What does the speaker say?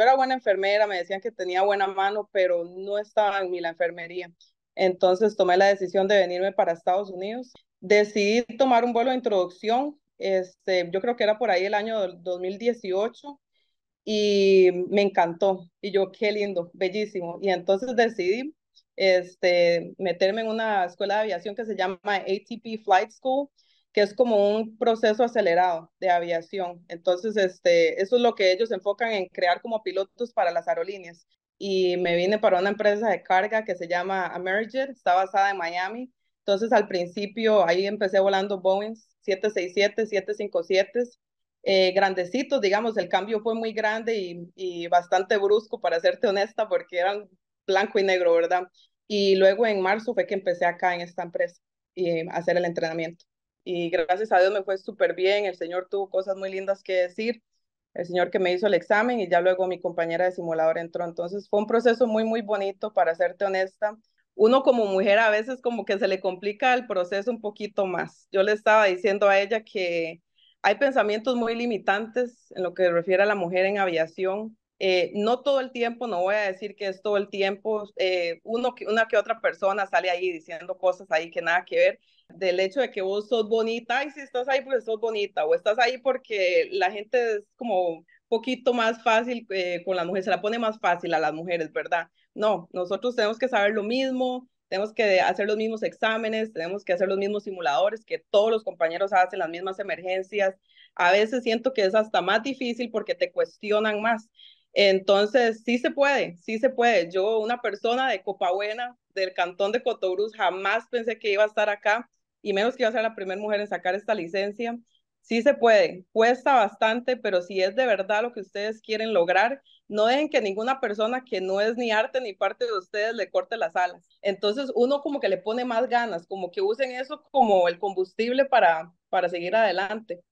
Yo era buena enfermera, me decían que tenía buena mano, pero no estaba en mi la enfermería. Entonces tomé la decisión de venirme para Estados Unidos. Decidí tomar un vuelo de introducción, este, yo creo que era por ahí el año 2018, y me encantó. Y yo, qué lindo, bellísimo. Y entonces decidí este, meterme en una escuela de aviación que se llama ATP Flight School, que es como un proceso acelerado de aviación. Entonces, este, eso es lo que ellos enfocan en crear como pilotos para las aerolíneas. Y me vine para una empresa de carga que se llama emerger está basada en Miami. Entonces, al principio, ahí empecé volando Boeing 767, 757, eh, grandecitos, digamos, el cambio fue muy grande y, y bastante brusco, para serte honesta, porque eran blanco y negro, ¿verdad? Y luego en marzo fue que empecé acá en esta empresa y eh, hacer el entrenamiento y gracias a Dios me fue súper bien, el Señor tuvo cosas muy lindas que decir, el Señor que me hizo el examen y ya luego mi compañera de simulador entró, entonces fue un proceso muy, muy bonito, para serte honesta. Uno como mujer a veces como que se le complica el proceso un poquito más. Yo le estaba diciendo a ella que hay pensamientos muy limitantes en lo que refiere a la mujer en aviación, eh, no todo el tiempo, no voy a decir que es todo el tiempo, eh, una que otra persona sale ahí diciendo cosas ahí que nada que ver, del hecho de que vos sos bonita, y si estás ahí porque sos bonita, o estás ahí porque la gente es como poquito más fácil eh, con las mujeres, se la pone más fácil a las mujeres, ¿verdad? No, nosotros tenemos que saber lo mismo, tenemos que hacer los mismos exámenes, tenemos que hacer los mismos simuladores, que todos los compañeros hacen las mismas emergencias. A veces siento que es hasta más difícil porque te cuestionan más. Entonces, sí se puede, sí se puede. Yo, una persona de Copabuena, del cantón de Cotobruz, jamás pensé que iba a estar acá y menos que iba a ser la primera mujer en sacar esta licencia. Sí se puede, cuesta bastante, pero si es de verdad lo que ustedes quieren lograr, no dejen que ninguna persona que no es ni arte ni parte de ustedes le corte las alas. Entonces uno como que le pone más ganas, como que usen eso como el combustible para, para seguir adelante.